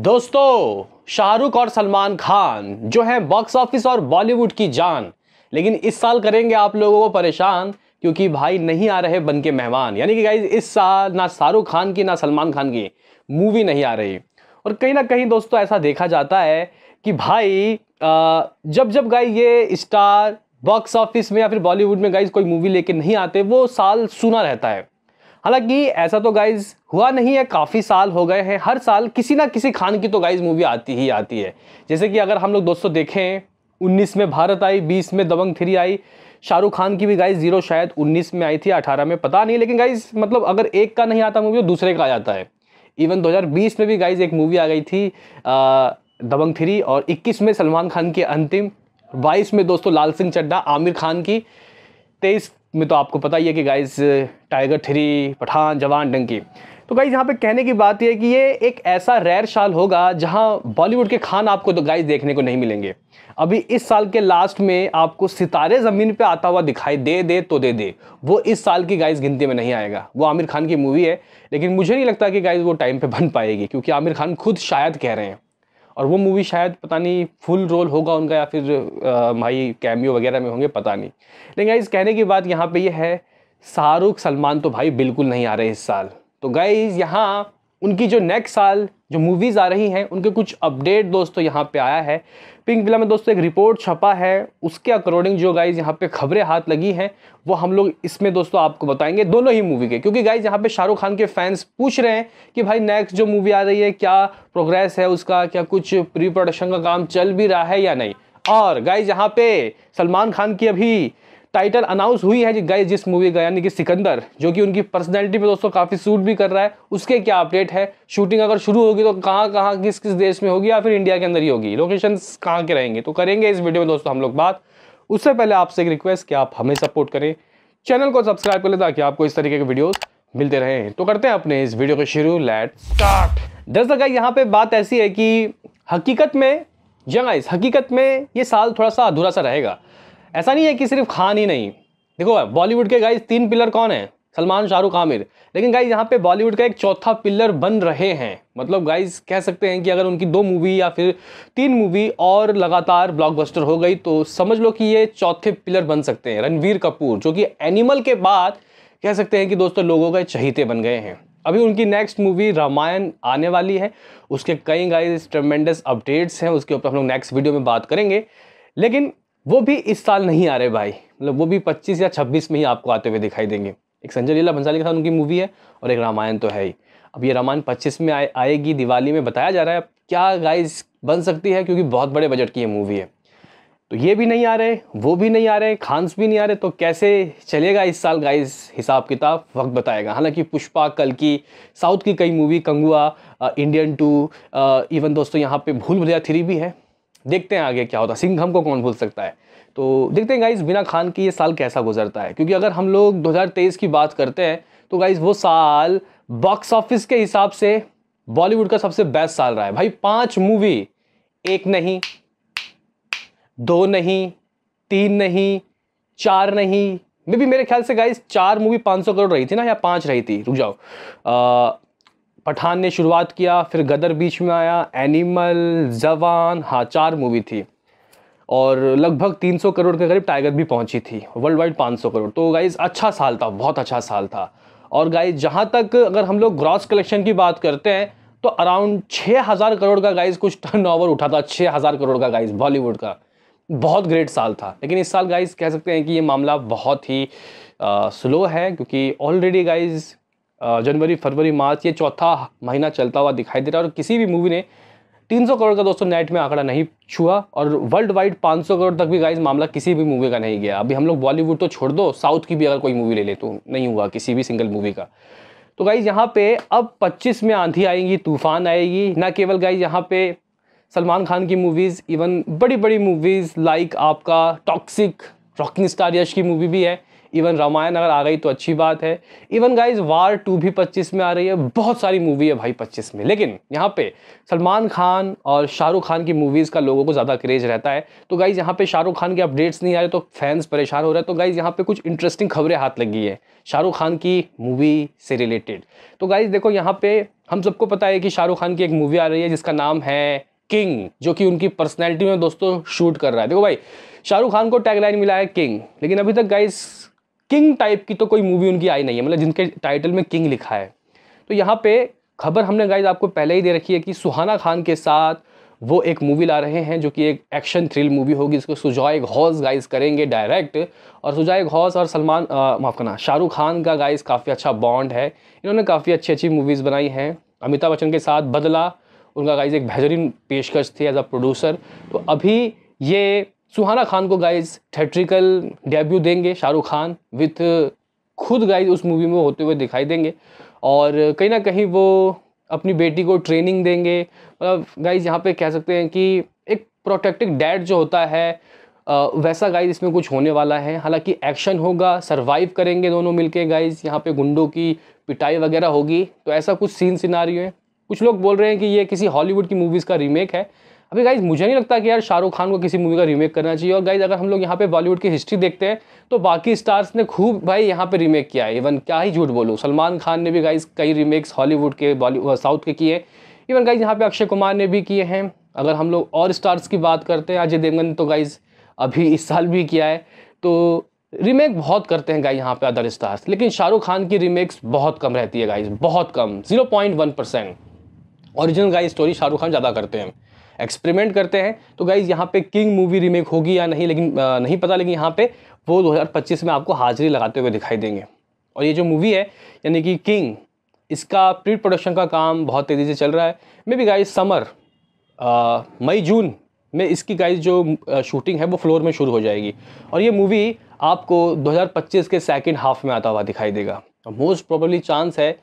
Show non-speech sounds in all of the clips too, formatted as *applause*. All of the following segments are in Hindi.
दोस्तों शाहरुख और सलमान खान जो हैं बॉक्स ऑफिस और बॉलीवुड की जान लेकिन इस साल करेंगे आप लोगों को परेशान क्योंकि भाई नहीं आ रहे बन के मेहमान यानी कि गाइज इस साल ना शाहरुख खान की ना सलमान खान की मूवी नहीं आ रही और कहीं ना कहीं दोस्तों ऐसा देखा जाता है कि भाई जब जब गाय ये स्टार बॉक्स ऑफिस में या फिर बॉलीवुड में गाइज कोई मूवी लेके नहीं आते वो साल सुना रहता है हालांकि ऐसा तो गाइज हुआ नहीं है काफ़ी साल हो गए हैं हर साल किसी ना किसी खान की तो गाइज मूवी आती ही आती है जैसे कि अगर हम लोग दोस्तों देखें उन्नीस में भारत आई बीस में दबंग थ्री आई शाहरुख खान की भी गाइज जीरो शायद 19 में आई थी 18 में पता नहीं लेकिन गाइज मतलब अगर एक का नहीं आता मूवी तो दूसरे का आ जाता है इवन 2020 में भी गाइज एक मूवी आ गई थी आ, दबंग थ्री और 21 में सलमान खान की अंतिम 22 में दोस्तों लाल सिंह चड्ढा आमिर खान की तेईस में तो आपको पता ही है कि गाइज टाइगर थ्री पठान जवान डंकी तो गाइज यहाँ पे कहने की बात यह है कि ये एक ऐसा रेयर साल होगा जहाँ बॉलीवुड के खान आपको तो गाइज देखने को नहीं मिलेंगे अभी इस साल के लास्ट में आपको सितारे ज़मीन पे आता हुआ दिखाई दे दे तो दे दे वो इस साल की गाइज गिनती में नहीं आएगा वो आमिर खान की मूवी है लेकिन मुझे नहीं लगता कि गाइज वो टाइम पर बन पाएगी क्योंकि आमिर खान खुद शायद कह रहे हैं और वो मूवी शायद पता नहीं फुल रोल होगा उनका या फिर भाई कैमियो वगैरह में होंगे पता नहीं लेकिन गाइज कहने की बात यहाँ पे ये यह है शाहरुख सलमान तो भाई बिल्कुल नहीं आ रहे इस साल तो गाइज यहाँ उनकी जो नेक्स्ट साल जो मूवीज़ आ रही हैं उनके कुछ अपडेट दोस्तों यहाँ पे आया है पिंक विला में दोस्तों एक रिपोर्ट छपा है उसके अकॉर्डिंग जो गाइज यहाँ पे खबरें हाथ लगी हैं वो हम लोग इसमें दोस्तों आपको बताएंगे दोनों ही मूवी के क्योंकि गाइज यहाँ पे शाहरुख खान के फैंस पूछ रहे हैं कि भाई नेक्स्ट जो मूवी आ रही है क्या प्रोग्रेस है उसका क्या कुछ प्री प्रोडक्शन का काम चल भी रहा है या नहीं और गाइज यहाँ पे सलमान खान की अभी टाइटल अनाउंस हुई है गए जिस मूवी का यानी कि सिकंदर जो कि उनकी पर्सनैलिटी पे दोस्तों काफ़ी सूट भी कर रहा है उसके क्या अपडेट है शूटिंग अगर शुरू होगी तो कहाँ कहाँ किस किस देश में होगी या फिर इंडिया के अंदर ही होगी लोकेशन कहाँ के रहेंगे तो करेंगे इस वीडियो में दोस्तों हम लोग बात उससे पहले आपसे एक रिक्वेस्ट कि आप हमें सपोर्ट करें चैनल को सब्सक्राइब कर लें ताकि आपको इस तरीके के वीडियोज़ मिलते रहे तो करते हैं अपने इस वीडियो को शुरू लेट स्टार्ट दरअसल अगर यहाँ पे बात ऐसी है कि हकीकत में जगह हकीकत में ये साल थोड़ा सा अधूरा सा रहेगा ऐसा नहीं है कि सिर्फ खान ही नहीं देखो बॉलीवुड के गाइज तीन पिलर कौन है सलमान शाहरुख आमिर लेकिन गाइज यहाँ पे बॉलीवुड का एक चौथा पिलर बन रहे हैं मतलब गाइज कह सकते हैं कि अगर उनकी दो मूवी या फिर तीन मूवी और लगातार ब्लॉकबस्टर हो गई तो समझ लो कि ये चौथे पिलर बन सकते हैं रणवीर कपूर जो कि एनिमल के बाद कह सकते हैं कि दोस्तों लोगों के चहीते बन गए हैं अभी उनकी नेक्स्ट मूवी रामायण आने वाली है उसके कई गाइज ट्रमेंडस अपडेट्स हैं उसके ऊपर हम लोग नेक्स्ट वीडियो में बात करेंगे लेकिन वो भी इस साल नहीं आ रहे भाई मतलब वो भी पच्चीस या छब्बीस में ही आपको आते हुए दिखाई देंगे एक संजय लीला भंसाली के साथ उनकी मूवी है और एक रामायण तो है ही अब ये रामायण पच्चीस में आए आएगी दिवाली में बताया जा रहा है क्या गाइस बन सकती है क्योंकि बहुत बड़े बजट की ये मूवी है तो ये भी नहीं आ रहे वो भी नहीं आ रहे खांस भी नहीं आ रहे तो कैसे चलेगा इस साल गाइस हिसाब किताब वक्त बताएगा हालांकि पुष्पा कल की साउथ की कई movie Kanguva Indian two even दोस्तों यहाँ पे भूल भुलैया थ्री भी है देखते हैं आगे क्या होता है सिंघम को कौन भूल सकता है तो देखते हैं गाइज बिना खान की ये साल कैसा गुजरता है क्योंकि अगर हम लोग 2023 की बात करते हैं तो गाइज वो साल बॉक्स ऑफिस के हिसाब से बॉलीवुड का सबसे बेस्ट साल रहा है भाई पांच मूवी एक नहीं दो नहीं तीन नहीं चार नहीं मे भी मेरे ख्याल से गाइज चार मूवी 500 करोड़ रही थी ना या पांच रही थी रुक जाओ आ, पठान ने शुरुआत किया फिर गदर बीच में आया एनिमल जवान हाँ चार मूवी थी और लगभग 300 करोड़ के करीब टाइगर भी पहुंची थी वर्ल्ड वाइड 500 करोड़ तो गाइज अच्छा साल था बहुत अच्छा साल था और गाइज जहां तक अगर हम लोग ग्रॉस कलेक्शन की बात करते हैं तो अराउंड छः हज़ार करोड़ का गाइज कुछ टर्न ओवर उठा था छः हज़ार करोड़ का गाइज बॉलीवुड का बहुत ग्रेट साल था लेकिन इस साल गाइज कह सकते हैं कि ये मामला बहुत ही आ, स्लो है क्योंकि ऑलरेडी गाइज जनवरी फरवरी मार्च ये चौथा महीना चलता हुआ दिखाई दे रहा है और किसी भी मूवी ने 300 करोड़ का दोस्तों नेट में आंकड़ा नहीं छुआ और वर्ल्ड वाइड 500 करोड़ तक भी गाइज मामला किसी भी मूवी का नहीं गया अभी हम लोग बॉलीवुड तो छोड़ दो साउथ की भी अगर कोई मूवी ले ले तो नहीं हुआ किसी भी सिंगल मूवी का तो गाइज यहाँ पे अब 25 में आंधी आएगी तूफान आएगी ना केवल गाइज यहाँ पे सलमान खान की मूवीज़ इवन बड़ी बड़ी मूवीज़ लाइक आपका टॉक्सिक रॉकिंग स्टार यश की मूवी भी है इवन रामायण अगर आ गई तो अच्छी बात है इवन गाइज वार टू भी पच्चीस में आ रही है बहुत सारी मूवी है भाई पच्चीस में लेकिन यहाँ पे सलमान खान और शाहरुख खान की मूवीज़ का लोगों को ज़्यादा क्रेज रहता है तो गाइज़ यहाँ पे शाहरुख खान के अपडेट्स नहीं आ रहे तो फैंस परेशान हो रहे हैं तो गाइज़ यहाँ पे कुछ इंटरेस्टिंग खबरें हाथ लगी है शाहरुख खान की मूवी से रिलेटेड तो गाइज़ देखो यहाँ पे हम सबको पता है कि शाहरुख खान की एक मूवी आ रही है जिसका नाम है किंग जो कि उनकी पर्सनैलिटी में दोस्तों शूट कर रहा है देखो भाई शाहरुख खान को टैगलाइन मिला है किंग लेकिन अभी तक गाइस किंग टाइप की तो कोई मूवी उनकी आई नहीं है मतलब जिनके टाइटल में किंग लिखा है तो यहाँ पे खबर हमने गाइज आपको पहले ही दे रखी है कि सुहाना खान के साथ वो एक मूवी ला रहे हैं जो कि एक एक्शन थ्रिल मूवी होगी इसको सुजॉय घोस गाइस करेंगे डायरेक्ट और सुजॉय घोस और सलमान माफ़ करना शाहरुख खान का गाइस काफ़ी अच्छा बॉन्ड है इन्होंने काफ़ी अच्छी अच्छी मूवीज़ बनाई हैं अमिताभ बच्चन के साथ बदला उनका गाइस एक बेहतरीन पेशकश थी एज अ प्रोड्यूसर तो अभी ये सुहाना खान को गाइज थेट्रिकल डेब्यू देंगे शाहरुख खान विथ uh, खुद गाइज उस मूवी में होते हुए दिखाई देंगे और uh, कहीं ना कहीं वो अपनी बेटी को ट्रेनिंग देंगे मतलब गाइज यहाँ पे कह सकते हैं कि एक प्रोटेक्टिव डैड जो होता है uh, वैसा गाइज इसमें कुछ होने वाला है हालांकि एक्शन होगा सरवाइव करेंगे दोनों मिलके गाइज यहाँ पे गुंडों की पिटाई वगैरह होगी तो ऐसा कुछ सीन सिनारी है कुछ लोग बोल रहे हैं कि ये किसी हॉलीवुड की मूवीज़ का रीमेक है अभी गाइज मुझे नहीं लगता कि यार शाहरुख खान को किसी मूवी का रीमेक करना चाहिए और गाइज अगर हम लोग यहाँ पे बॉलीवुड की हिस्ट्री देखते हैं तो बाकी स्टार्स ने खूब भाई यहाँ पे रीमेक किया है इवन क्या ही झूठ बोलूँ सलमान खान ने भी गाइज कई रीमेक्स हॉलीवुड के बॉलीवुड साउथ uh, के किए इवन गाइज यहाँ पे अक्षय कुमार ने भी किए हैं अगर हम लोग और स्टार्स की बात करते हैं अजय देवगन ने तो गाइज अभी इस साल भी किया है तो रीमेक बहुत करते हैं गाइज यहाँ पे अदर स्टार्स लेकिन शाहरुख खान की रीमेक्स बहुत कम रहती है गाइज बहुत कम zero point one percent original guys story Shahrukh Khan ज़्यादा करते हैं एक्सपेरिमेंट करते हैं तो गाइज यहाँ पे किंग मूवी रीमेक होगी या नहीं लेकिन आ, नहीं पता लेकिन यहाँ पे वो 2025 में आपको हाजिरी लगाते हुए दिखाई देंगे और ये जो मूवी है यानी कि किंग इसका प्री प्रोडक्शन का काम बहुत तेज़ी से चल रहा है मे बी गाइज समर मई जून में इसकी गाइज जो शूटिंग है वो फ्लोर में शुरू हो जाएगी और ये मूवी आपको 2025 के सेकेंड हाफ में आता हुआ दिखाई देगा मोस्ट प्रोबेबली चांस है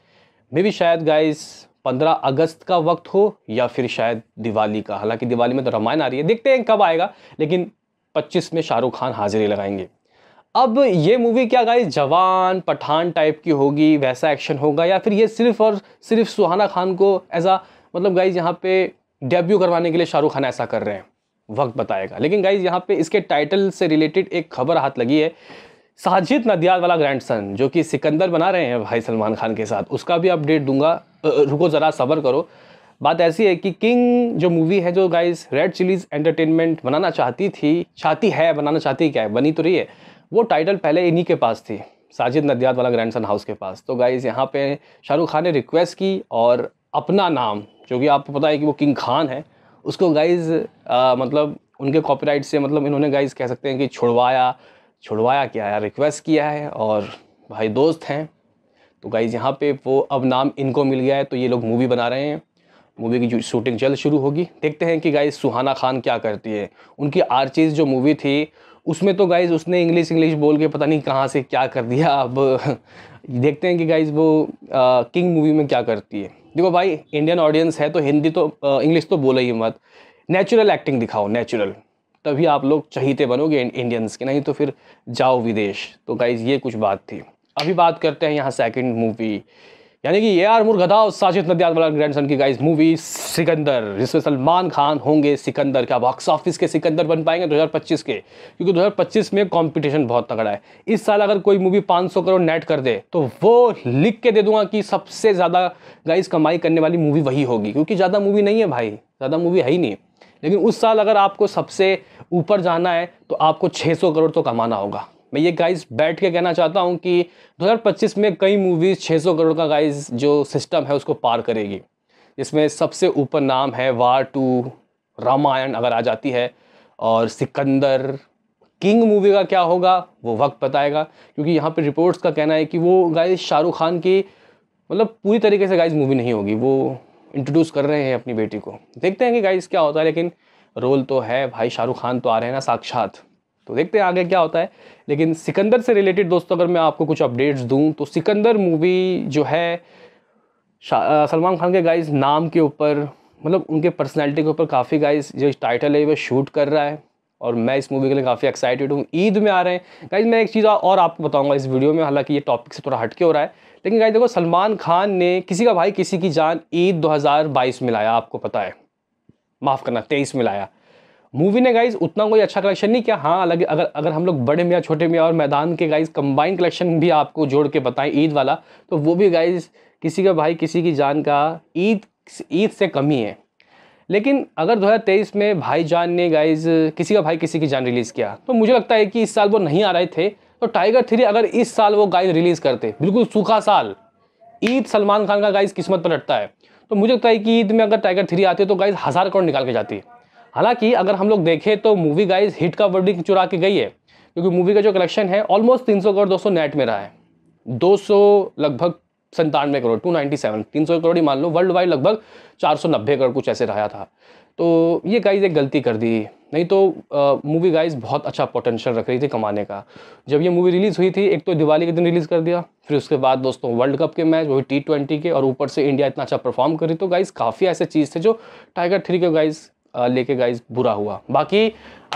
मे बी शायद गाइज पंद्रह अगस्त का वक्त हो या फिर शायद दिवाली का हालांकि दिवाली में तो रामायण आ रही है देखते हैं कब आएगा लेकिन पच्चीस में शाहरुख खान हाजिरी लगाएंगे अब ये मूवी क्या गाइस जवान पठान टाइप की होगी वैसा एक्शन होगा या फिर ये सिर्फ और सिर्फ सुहाना खान को एज आ मतलब गाइज यहाँ पे डेब्यू करवाने के लिए शाहरुख खान ऐसा कर रहे हैं वक्त बताएगा लेकिन गाइज यहाँ पे इसके टाइटल से रिलेटेड एक खबर हाथ लगी है साजिद नदियाद वाला ग्रैंड सन जो कि सिकंदर बना रहे हैं भाई सलमान खान के साथ उसका भी अपडेट दूंगा रुको ज़रा सबर करो बात ऐसी है कि किंग जो मूवी है जो गाइस रेड चिलीज एंटरटेनमेंट बनाना चाहती थी चाहती है बनाना चाहती क्या है बनी तो रही है वो टाइटल पहले इन्हीं के पास थी साजिद नदियाद वाला ग्रैंड सन हाउस के पास तो गाइज़ यहाँ पे शाहरुख खान ने रिक्वेस्ट की और अपना नाम जो कि आपको पता है कि वो किंग खान है उसको गाइज़ मतलब उनके कॉपीराइट से मतलब इन्होंने गाइज़ कह सकते हैं कि छुड़वाया छुड़वाया क्या है रिक्वेस्ट किया है और भाई दोस्त हैं तो गाइज़ यहाँ पे वो अब नाम इनको मिल गया है तो ये लोग मूवी बना रहे हैं मूवी की शूटिंग जल्द शुरू होगी देखते हैं कि गाइज़ सुहाना खान क्या करती है उनकी आर्चीज़ जो मूवी थी उसमें तो गाइज़ उसने इंग्लिश इंग्लिश बोल के पता नहीं कहाँ से क्या कर दिया अब *laughs* देखते हैं कि गाइज़ वो आ, किंग मूवी में क्या करती है देखो भाई इंडियन ऑडियंस है तो हिंदी तो इंग्लिश तो बोला ही मत नेचुरल एक्टिंग दिखाओ नेचुरल तभी आप लोग चहीते बनोगे इंडियंस के नहीं तो फिर जाओ विदेश तो गाइज ये कुछ बात थी अभी बात करते हैं यहाँ सेकंड मूवी यानी कि ए आर और साजिद नद्याल वाला सन की गाइज़ मूवी सिकंदर जिसमें सलमान खान होंगे सिकंदर क्या बॉक्स ऑफिस के सिकंदर बन पाएंगे 2025 के क्योंकि 2025 में कंपटीशन बहुत तगड़ा है इस साल अगर कोई मूवी 500 करोड़ नेट कर दे तो वो लिख के दे दूंगा कि सबसे ज़्यादा गाइज़ कमाई करने वाली मूवी वही होगी क्योंकि ज़्यादा मूवी नहीं है भाई ज़्यादा मूवी है ही नहीं लेकिन उस साल अगर आपको सबसे ऊपर जाना है तो आपको 600 करोड़ तो कमाना होगा मैं ये गाइस बैठ के कहना चाहता हूँ कि 2025 में कई मूवीज़ 600 करोड़ का गाइस जो सिस्टम है उसको पार करेगी जिसमें सबसे ऊपर नाम है वार टू रामायण अगर आ जाती है और सिकंदर किंग मूवी का क्या होगा वो वक्त बताएगा क्योंकि यहाँ पर रिपोर्ट्स का कहना है कि वो गाइज शाहरुख खान की मतलब पूरी तरीके से गाइज मूवी नहीं होगी वो इंट्रोड्यूस कर रहे हैं अपनी बेटी को देखते हैं कि गाइस क्या होता है लेकिन रोल तो है भाई शाहरुख खान तो आ रहे हैं ना साक्षात तो देखते हैं आगे क्या होता है लेकिन सिकंदर से रिलेटेड दोस्तों अगर मैं आपको कुछ अपडेट्स दूँ तो सिकंदर मूवी जो है सलमान खान के गाइस नाम के ऊपर मतलब उनके पर्सनैलिटी के ऊपर काफ़ी गाइस जो टाइटल है वह शूट कर रहा है और मैं इस मूवी के लिए काफ़ी एक्साइटेड हूँ ईद में आ रहे हैं गाइज मैं एक चीज़ और आपको बताऊँगा इस वीडियो में हालांकि ये टॉपिक से थोड़ा हटके हो रहा है लेकिन गाइस देखो सलमान खान ने किसी का भाई किसी की जान ईद 2022 में लाया आपको पता है माफ़ करना तेईस में लाया मूवी ने गाइज उतना कोई अच्छा कलेक्शन नहीं किया हाँ अलग अगर अगर हम लोग बड़े मियाँ छोटे मियाँ और मैदान के गाइज कंबाइंड कलेक्शन भी आपको जोड़ के बताएं ईद वाला तो वो भी गाइज किसी का भाई किसी की जान का ईद ईद से कम ही है लेकिन अगर 2023 में भाईजान ने गाइज किसी का भाई किसी की जान रिलीज़ किया तो मुझे लगता है कि इस साल वो नहीं आ रहे थे तो टाइगर थ्री अगर इस साल वो गाइस रिलीज़ करते बिल्कुल सूखा साल ईद सलमान खान का गाइस किस्मत पर लटता है तो मुझे लगता है कि ईद में अगर टाइगर थ्री आती है तो गाइस हज़ार करोड़ निकाल के जाती है हालांकि अगर हम लोग देखें तो मूवी गाइस हिट का वर्डिंग चुरा के गई है क्योंकि मूवी का जो कलेक्शन है ऑलमोस्ट तीन सौ करोड़ दो सौ नेट में रहा है दो सौ लगभग संतानवे करोड़ टू नाइन्टी सेवन तीन सौ करोड़ ही मान लो वर्ल्ड वाइड लगभग चार सौ नब्बे करोड़ कुछ ऐसे रहा था तो ये गाइज एक गलती कर दी नहीं तो मूवी गाइज बहुत अच्छा पोटेंशियल रख रही थी कमाने का जब ये मूवी रिलीज़ हुई थी एक तो दिवाली के दिन रिलीज़ कर दिया फिर उसके बाद दोस्तों वर्ल्ड कप के मैच वही टी ट्वेंटी के और ऊपर से इंडिया इतना अच्छा परफॉर्म कर रही तो गाइज़ काफ़ी ऐसे चीज़ थे जो टाइगर थ्री के गाइज़ लेके गाइज़ बुरा हुआ बाकी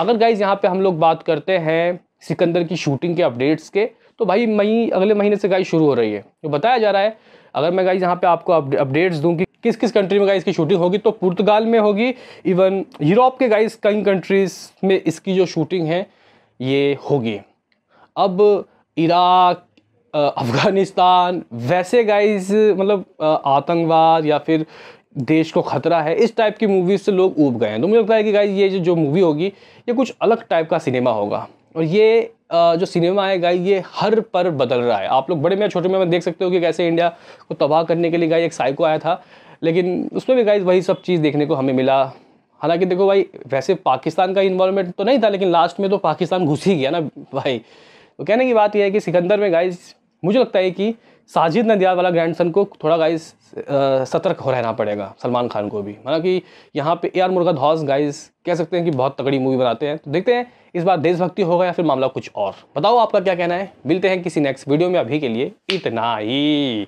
अगर गाइज़ यहाँ पर हम लोग बात करते हैं सिकंदर की शूटिंग के अपडेट्स के तो भाई मई अगले महीने से गाइज शुरू हो रही है जो तो बताया जा रहा है अगर मैं गाइज यहाँ पर आपको अपडेट्स दूँ कि किस किस कंट्री में गाइस की शूटिंग होगी तो पुर्तगाल में होगी इवन यूरोप के गाइस कई कंट्रीज़ में इसकी जो शूटिंग है ये होगी अब इराक अफ़गानिस्तान वैसे गाइस मतलब आतंकवाद या फिर देश को ख़तरा है इस टाइप की मूवीज़ से लोग ऊब गए हैं तो मुझे लगता है कि गाइस ये जो जो मूवी होगी ये कुछ अलग टाइप का सिनेमा होगा और ये जो सिनेमा है गाई ये हर पर बदल रहा है आप लोग बड़े में छोटे में देख सकते हो कि कैसे इंडिया को तबाह करने के लिए गाई एक साइको आया था लेकिन उसमें भी गाइज वही सब चीज़ देखने को हमें मिला हालांकि देखो भाई वैसे पाकिस्तान का इन्वॉल्वमेंट तो नहीं था लेकिन लास्ट में तो पाकिस्तान घुस ही गया ना भाई तो कहने की बात यह है कि सिकंदर में गाइज मुझे लगता है कि साजिद नदियाल वाला ग्रैंडसन को थोड़ा गाइज सतर्क हो रहना पड़ेगा सलमान खान को भी हालांकि यहाँ पे ए आर मुर्गा धौस गाइज कह सकते हैं कि बहुत तगड़ी मूवी बनाते हैं तो देखते हैं इस बार देशभक्ति होगा या फिर मामला कुछ और बताओ आपका क्या कहना है मिलते हैं किसी नेक्स्ट वीडियो में अभी के लिए इतना ही